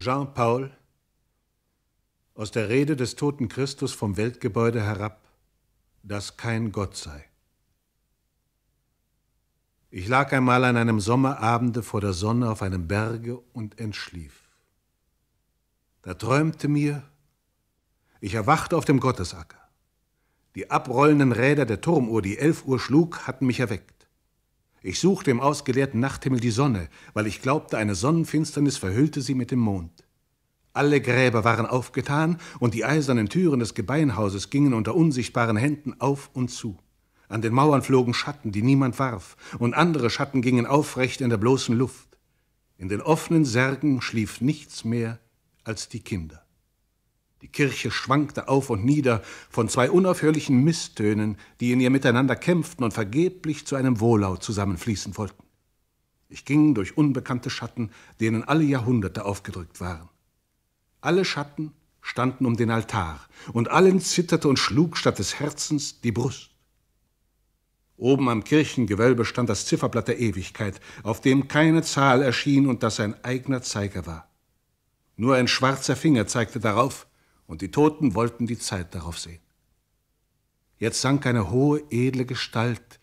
Jean Paul aus der Rede des toten Christus vom Weltgebäude herab, dass kein Gott sei. Ich lag einmal an einem Sommerabende vor der Sonne auf einem Berge und entschlief. Da träumte mir, ich erwachte auf dem Gottesacker. Die abrollenden Räder der Turmuhr, die elf Uhr schlug, hatten mich erweckt. Ich suchte im ausgeleerten Nachthimmel die Sonne, weil ich glaubte, eine Sonnenfinsternis verhüllte sie mit dem Mond. Alle Gräber waren aufgetan und die eisernen Türen des Gebeinhauses gingen unter unsichtbaren Händen auf und zu. An den Mauern flogen Schatten, die niemand warf, und andere Schatten gingen aufrecht in der bloßen Luft. In den offenen Särgen schlief nichts mehr als die Kinder. Die Kirche schwankte auf und nieder von zwei unaufhörlichen Misstönen, die in ihr miteinander kämpften und vergeblich zu einem Wohllaut zusammenfließen wollten. Ich ging durch unbekannte Schatten, denen alle Jahrhunderte aufgedrückt waren. Alle Schatten standen um den Altar, und allen zitterte und schlug statt des Herzens die Brust. Oben am Kirchengewölbe stand das Zifferblatt der Ewigkeit, auf dem keine Zahl erschien und das ein eigener Zeiger war. Nur ein schwarzer Finger zeigte darauf, und die Toten wollten die Zeit darauf sehen. Jetzt sank eine hohe, edle Gestalt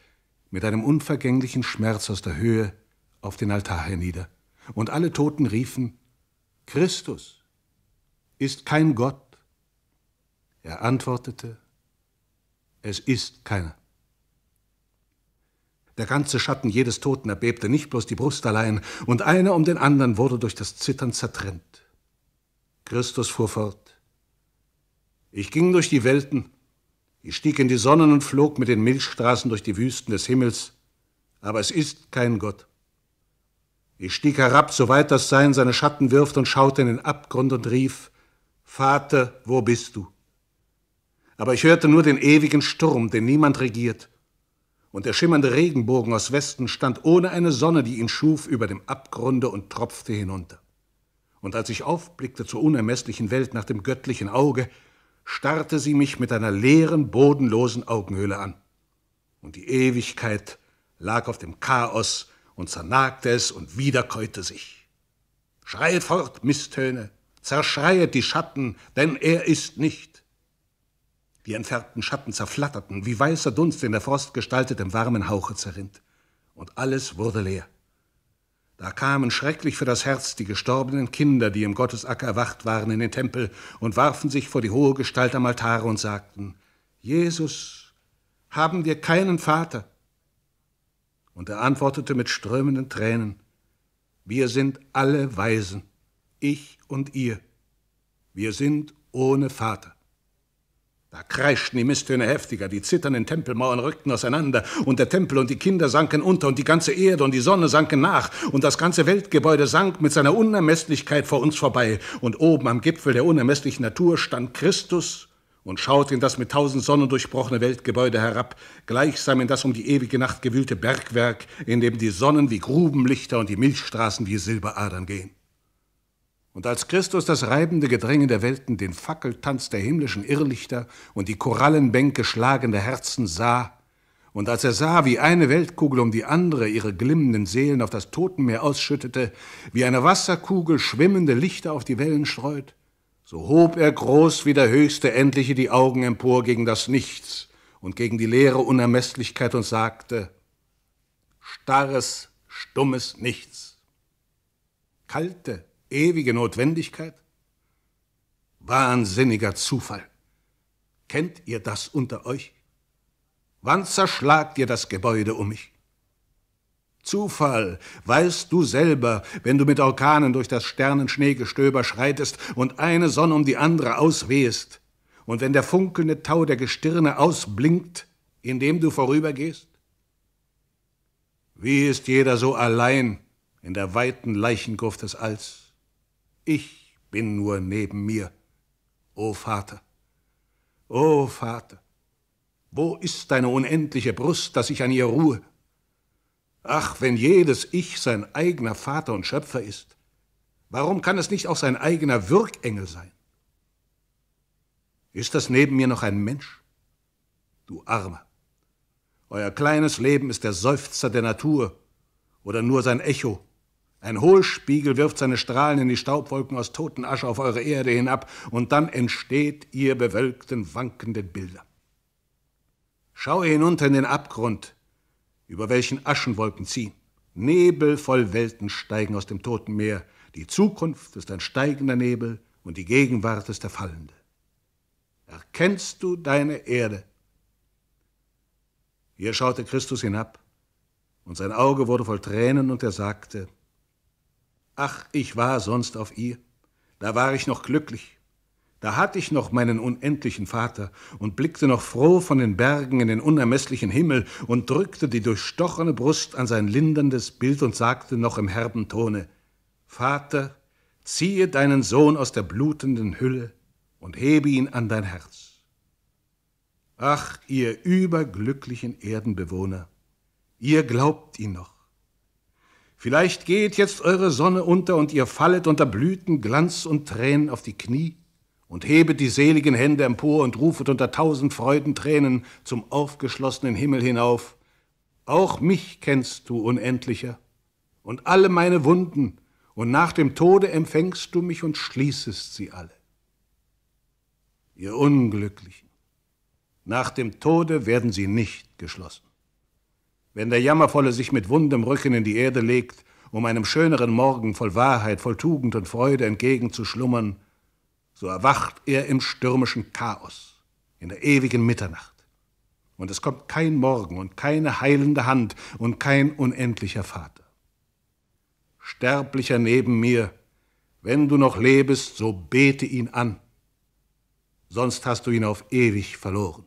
mit einem unvergänglichen Schmerz aus der Höhe auf den Altar hernieder, und alle Toten riefen, Christus ist kein Gott. Er antwortete, es ist keiner. Der ganze Schatten jedes Toten erbebte, nicht bloß die Brust allein, und einer um den anderen wurde durch das Zittern zertrennt. Christus fuhr fort, ich ging durch die Welten, ich stieg in die Sonnen und flog mit den Milchstraßen durch die Wüsten des Himmels, aber es ist kein Gott. Ich stieg herab, soweit das Sein seine Schatten wirft und schaute in den Abgrund und rief, Vater, wo bist du? Aber ich hörte nur den ewigen Sturm, den niemand regiert, und der schimmernde Regenbogen aus Westen stand ohne eine Sonne, die ihn schuf, über dem Abgrunde und tropfte hinunter. Und als ich aufblickte zur unermesslichen Welt nach dem göttlichen Auge, starrte sie mich mit einer leeren, bodenlosen Augenhöhle an. Und die Ewigkeit lag auf dem Chaos und zernagte es und wiederkäute sich. Schreit fort, Misstöne, zerschreiet die Schatten, denn er ist nicht. Die entfernten Schatten zerflatterten, wie weißer Dunst, in der Frost gestaltet im warmen Hauche zerrinnt. Und alles wurde leer. Da kamen schrecklich für das Herz die gestorbenen Kinder, die im Gottesacker erwacht waren, in den Tempel und warfen sich vor die hohe Gestalt am Altar und sagten, Jesus, haben wir keinen Vater? Und er antwortete mit strömenden Tränen, wir sind alle Weisen, ich und ihr. Wir sind ohne Vater. Da kreischten die Misstöne heftiger, die zitternden Tempelmauern rückten auseinander, und der Tempel und die Kinder sanken unter, und die ganze Erde und die Sonne sanken nach, und das ganze Weltgebäude sank mit seiner Unermesslichkeit vor uns vorbei, und oben am Gipfel der unermesslichen Natur stand Christus und schaut in das mit tausend Sonnen durchbrochene Weltgebäude herab, gleichsam in das um die ewige Nacht gewühlte Bergwerk, in dem die Sonnen wie Grubenlichter und die Milchstraßen wie Silberadern gehen. Und als Christus das reibende Gedränge der Welten, den Fackeltanz der himmlischen Irrlichter und die Korallenbänke schlagender Herzen sah, und als er sah, wie eine Weltkugel um die andere ihre glimmenden Seelen auf das Totenmeer ausschüttete, wie eine Wasserkugel schwimmende Lichter auf die Wellen streut, so hob er groß wie der höchste Endliche die Augen empor gegen das Nichts und gegen die leere Unermesslichkeit und sagte, starres, stummes Nichts. Kalte, ewige Notwendigkeit? Wahnsinniger Zufall. Kennt ihr das unter euch? Wann zerschlagt ihr das Gebäude um mich? Zufall, weißt du selber, wenn du mit Orkanen durch das Sternenschneegestöber schreitest und eine Sonne um die andere auswehest, und wenn der funkelnde Tau der Gestirne ausblinkt, indem du vorübergehst? Wie ist jeder so allein in der weiten Leichengruft des Alls? Ich bin nur neben mir. O Vater, o Vater, wo ist deine unendliche Brust, dass ich an ihr ruhe? Ach, wenn jedes Ich sein eigener Vater und Schöpfer ist, warum kann es nicht auch sein eigener Wirkengel sein? Ist das neben mir noch ein Mensch? Du Armer, euer kleines Leben ist der Seufzer der Natur oder nur sein Echo. Ein Hohlspiegel wirft seine Strahlen in die Staubwolken aus toten Asche auf eure Erde hinab, und dann entsteht ihr bewölkten, wankenden Bilder. Schaue hinunter in den Abgrund, über welchen Aschenwolken ziehen. Nebel voll Welten steigen aus dem toten Meer. Die Zukunft ist ein steigender Nebel und die Gegenwart ist der fallende. Erkennst du deine Erde? Hier schaute Christus hinab, und sein Auge wurde voll Tränen, und er sagte, Ach, ich war sonst auf ihr. Da war ich noch glücklich. Da hatte ich noch meinen unendlichen Vater und blickte noch froh von den Bergen in den unermesslichen Himmel und drückte die durchstochene Brust an sein linderndes Bild und sagte noch im herben Tone, Vater, ziehe deinen Sohn aus der blutenden Hülle und hebe ihn an dein Herz. Ach, ihr überglücklichen Erdenbewohner, ihr glaubt ihn noch. Vielleicht geht jetzt eure Sonne unter und ihr fallet unter Blüten, Glanz und Tränen auf die Knie und hebet die seligen Hände empor und rufet unter tausend Freudentränen zum aufgeschlossenen Himmel hinauf. Auch mich kennst du, Unendlicher, und alle meine Wunden, und nach dem Tode empfängst du mich und schließest sie alle. Ihr Unglücklichen, nach dem Tode werden sie nicht geschlossen. Wenn der Jammervolle sich mit wundem Rücken in die Erde legt, um einem schöneren Morgen voll Wahrheit, voll Tugend und Freude entgegenzuschlummern, so erwacht er im stürmischen Chaos, in der ewigen Mitternacht. Und es kommt kein Morgen und keine heilende Hand und kein unendlicher Vater. Sterblicher neben mir, wenn du noch lebest, so bete ihn an, sonst hast du ihn auf ewig verloren.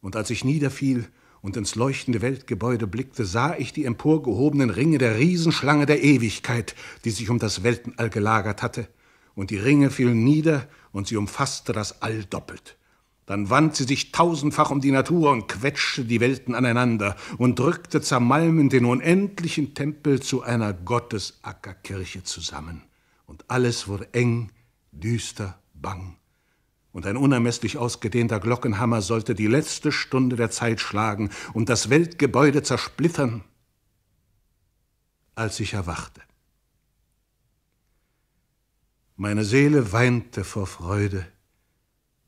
Und als ich niederfiel und ins leuchtende Weltgebäude blickte, sah ich die emporgehobenen Ringe der Riesenschlange der Ewigkeit, die sich um das Weltenall gelagert hatte. Und die Ringe fielen nieder und sie umfasste das All doppelt. Dann wand sie sich tausendfach um die Natur und quetschte die Welten aneinander und drückte zermalmend den unendlichen Tempel zu einer Gottesackerkirche zusammen. Und alles wurde eng, düster, bang und ein unermesslich ausgedehnter Glockenhammer sollte die letzte Stunde der Zeit schlagen und das Weltgebäude zersplittern, als ich erwachte. Meine Seele weinte vor Freude,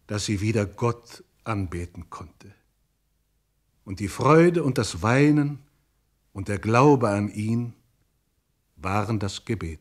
dass sie wieder Gott anbeten konnte. Und die Freude und das Weinen und der Glaube an ihn waren das Gebet.